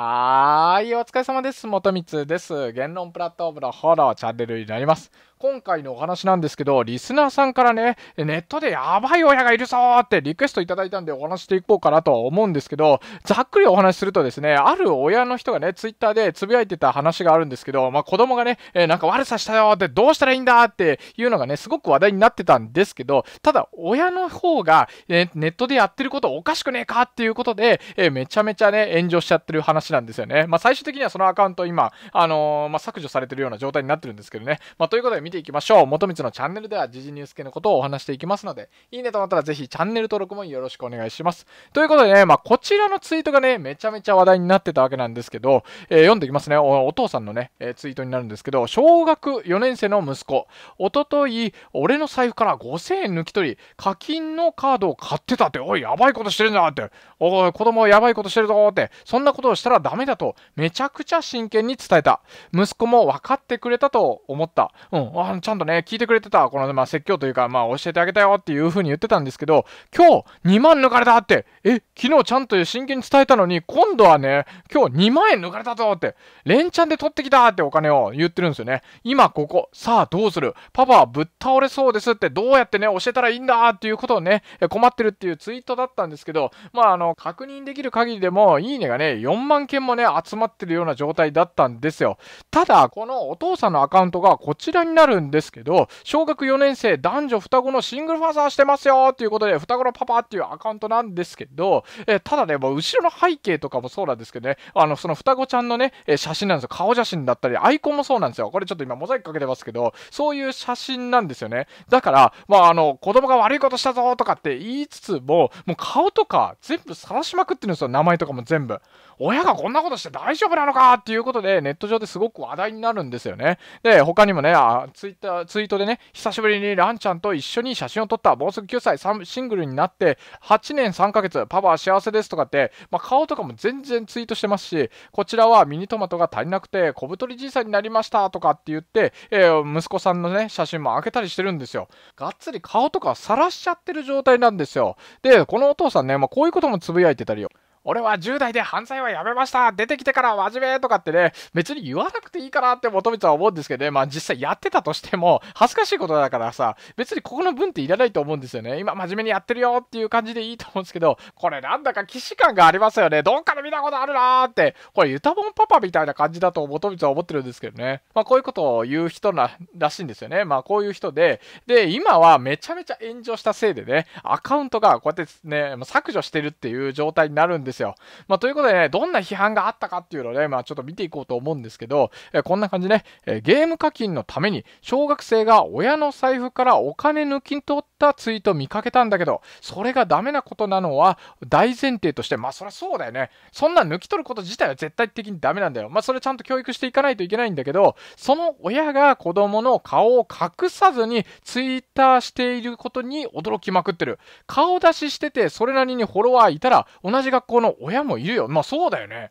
はーい、お疲れ様です。元光です。言論プラットフォームのフォロー、チャンネルになります。今回のお話なんですけど、リスナーさんからね、ネットでやばい親がいるぞーってリクエストいただいたんでお話していこうかなとは思うんですけど、ざっくりお話しするとですね、ある親の人がね、ツイッターでつぶやいてた話があるんですけど、まあ子供がね、えー、なんか悪さしたよってどうしたらいいんだっていうのがね、すごく話題になってたんですけど、ただ親の方が、えネットでやってることおかしくねえかっていうことで、えめちゃめちゃね、炎上しちゃってる話なんですよね。まあ最終的にはそのアカウント今、あのー、まあ、削除されてるような状態になってるんですけどね。まあということで見ていきましょう。元光のチャンネルでは時事ニュース系のことをお話していきますので、いいねと思ったらぜひチャンネル登録もよろしくお願いします。ということでね、まあ、こちらのツイートがね、めちゃめちゃ話題になってたわけなんですけど、えー、読んでいきますねお。お父さんのね、えー、ツイートになるんですけど、小学4年生の息子、おととい、俺の財布から5000円抜き取り、課金のカードを買ってたって、おい、やばいことしてるんだって、おい、子供やばいことしてるぞって、そんなことをしたらダメだと、めちゃくちゃ真剣に伝えた。息子も分かってくれたと思った。うん、あちゃんとね、聞いてくれてた、この、まあ、説教というか、まあ、教えてあげたよっていう風に言ってたんですけど、今日2万抜かれたって、え、昨日ちゃんと真剣に伝えたのに、今度はね、今日2万円抜かれたぞって、連チャンで取ってきたってお金を言ってるんですよね。今ここ、さあどうするパパはぶっ倒れそうですって、どうやってね、教えたらいいんだっていうことをね、困ってるっていうツイートだったんですけど、まあ、あの、確認できる限りでも、いいねがね、4万件もね、集まってるような状態だったんですよ。ただ、このお父さんのアカウントがこちらになるるんですけど、小学4年生男女双子のシングルファザーしてますよということで、双子のパパっていうアカウントなんですけど、えただね、もう後ろの背景とかもそうなんですけどね、あの、その双子ちゃんのね、え写真なんですよ。顔写真だったり、アイコンもそうなんですよ。これちょっと今モザイクかけてますけど、そういう写真なんですよね。だから、まあ、あの、子供が悪いことしたぞとかって言いつつも、もう顔とか全部晒しまくってるんですよ。名前とかも全部。親がこんなことして大丈夫なのかっていうことで、ネット上ですごく話題になるんですよね。で、他にもね、ツイッター、ツイートでね、久しぶりにランちゃんと一緒に写真を撮った、もうすぐ9歳、シングルになって、8年3ヶ月、パパは幸せですとかって、まあ、顔とかも全然ツイートしてますし、こちらはミニトマトが足りなくて、小太りじいさんになりましたとかって言って、えー、息子さんのね、写真も開けたりしてるんですよ。がっつり顔とか晒しちゃってる状態なんですよ。で、このお父さんね、まあ、こういうこともつぶやいてたりよ。俺は10代で犯罪はやめました出てきてから真面目とかってね、別に言わなくていいかなって求めちゃ思うんですけどね、まあ実際やってたとしても、恥ずかしいことだからさ、別にここの分っていらないと思うんですよね。今真面目にやってるよっていう感じでいいと思うんですけど、これなんだか既視感がありますよね。どっかで見たことあるなーって、これユタボンパパみたいな感じだと求めちゃ思ってるんですけどね。まあこういうことを言う人な、らしいんですよね。まあこういう人で、で、今はめちゃめちゃ炎上したせいでね、アカウントがこうやってね、削除してるっていう状態になるんですですよ。まあ、ということでね、どんな批判があったかっていうのをね、まあ、ちょっと見ていこうと思うんですけど、えこんな感じね、えゲーム課金のために、小学生が親の財布からお金抜き取っったツイート見かけたんだけど、それがダメなことなのは大前提として、まあそりゃそうだよね。そんな抜き取ること自体は絶対的にダメなんだよ。まあそれちゃんと教育していかないといけないんだけど、その親が子供の顔を隠さずにツイッターしていることに驚きまくってる。顔出ししてて、それなりにフォロワーいたら、同じ学校の親もいるよ。まあそうだよね。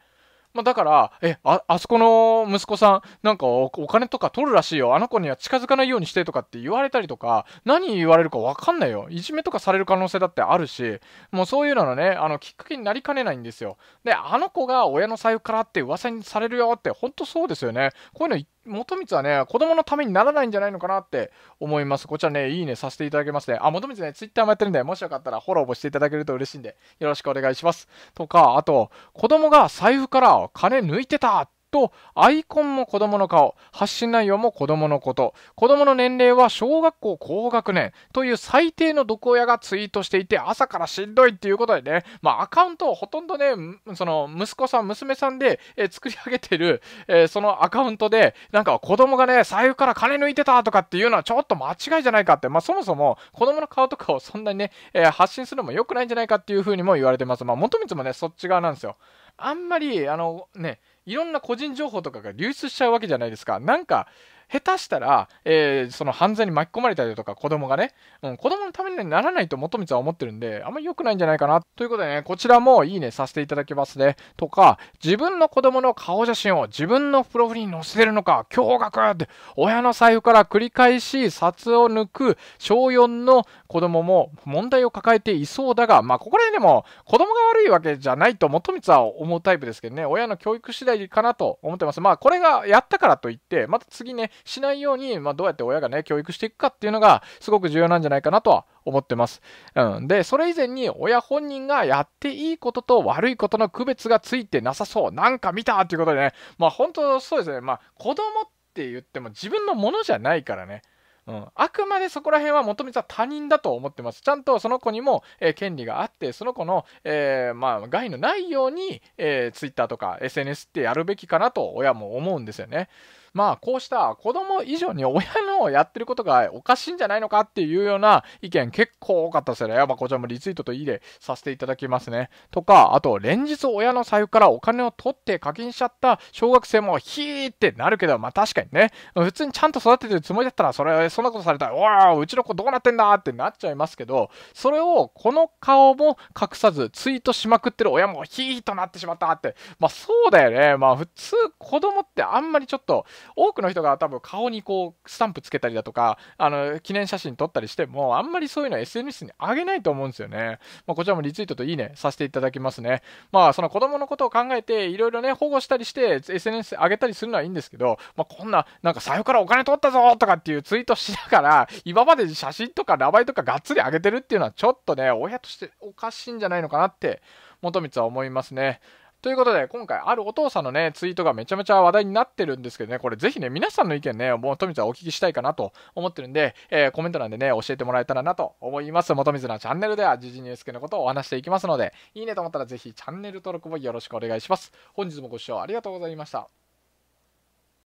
まあ、だから、え、あ、あそこの息子さん、なんかお金とか取るらしいよ。あの子には近づかないようにしてとかって言われたりとか、何言われるかわかんないよ。いじめとかされる可能性だってあるし、もうそういうののね、あの、きっかけになりかねないんですよ。で、あの子が親の財布からって噂にされるよって、ほんとそうですよね。こういうの元光はね、子供のためにならないんじゃないのかなって思います。こちらね、いいねさせていただけますね。あ、元光ね、ツイッターもやってるんで、もしよかったらフォローもしていただけると嬉しいんで、よろしくお願いします。とか、あと、子供が財布から金抜いてたっと、アイコンも子供の顔、発信内容も子供のこと、子供の年齢は小学校高学年という最低の毒親がツイートしていて、朝からしんどいっていうことでね、まあアカウントをほとんどね、その息子さん、娘さんで、えー、作り上げてる、えー、そのアカウントで、なんか子供がね、財布から金抜いてたとかっていうのはちょっと間違いじゃないかって、まあそもそも子供の顔とかをそんなにね、えー、発信するのも良くないんじゃないかっていうふうにも言われてます。まあ元光もね、そっち側なんですよ。あんまり、あのね、いろんな個人情報とかが流出しちゃうわけじゃないですか。なんか下手したら、えー、その犯罪に巻き込まれたりとか、子供がね、うん、子供のためにならないと元光は思ってるんで、あんまり良くないんじゃないかな。ということでね、こちらもいいねさせていただきますね。とか、自分の子供の顔写真を自分のプロフに載せてるのか、驚愕って、親の財布から繰り返し札を抜く小4の子供も問題を抱えていそうだが、まあ、ここら辺でも子供が悪いわけじゃないと元光は思うタイプですけどね、親の教育次第かなと思ってます。まあ、これがやったからといって、また次ね、しないように、まあ、どうやって親がね、教育していくかっていうのが、すごく重要なんじゃないかなとは思ってます。うん。で、それ以前に親本人がやっていいことと悪いことの区別がついてなさそう。なんか見たっていうことでね、まあ本当そうですね。まあ子供って言っても自分のものじゃないからね。うん、あくまでそこら辺は元めは他人だと思ってます。ちゃんとその子にも、えー、権利があって、その子の、えー、まあ、害のないように、えー、Twitter とか SNS ってやるべきかなと親も思うんですよね。まあこうした子供以上に親のやってることがおかしいんじゃないのかっていうような意見結構多かったですよね。まあこちらもリツイートといいでさせていただきますね。とか、あと連日親の財布からお金を取って課金しちゃった小学生もヒーってなるけど、まあ確かにね、普通にちゃんと育ててるつもりだったらそれ、そんなことされたら、わあ、うちの子どうなってんだってなっちゃいますけど、それをこの顔も隠さずツイートしまくってる親もヒーとなってしまったって、まあそうだよね。まあ普通子供ってあんまりちょっと、多くの人が多分顔にこうスタンプつけたりだとかあの記念写真撮ったりしてもあんまりそういうのは SNS に上げないと思うんですよね、まあ、こちらもリツイートといいねさせていただきますねまあその子供のことを考えていろいろね保護したりして SNS 上げたりするのはいいんですけど、まあ、こんななんか財布からお金取ったぞとかっていうツイートしながら今まで写真とか名前とかがっつり上げてるっていうのはちょっとね親としておかしいんじゃないのかなって元光は思いますね。ということで、今回、あるお父さんのね、ツイートがめちゃめちゃ話題になってるんですけどね、これぜひね、皆さんの意見ね、もう富田お聞きしたいかなと思ってるんで、えー、コメント欄でね、教えてもらえたらなと思います。元水のチャンネルでは、時事ニュース系のことをお話していきますので、いいねと思ったらぜひチャンネル登録もよろしくお願いします。本日もご視聴ありがとうございました。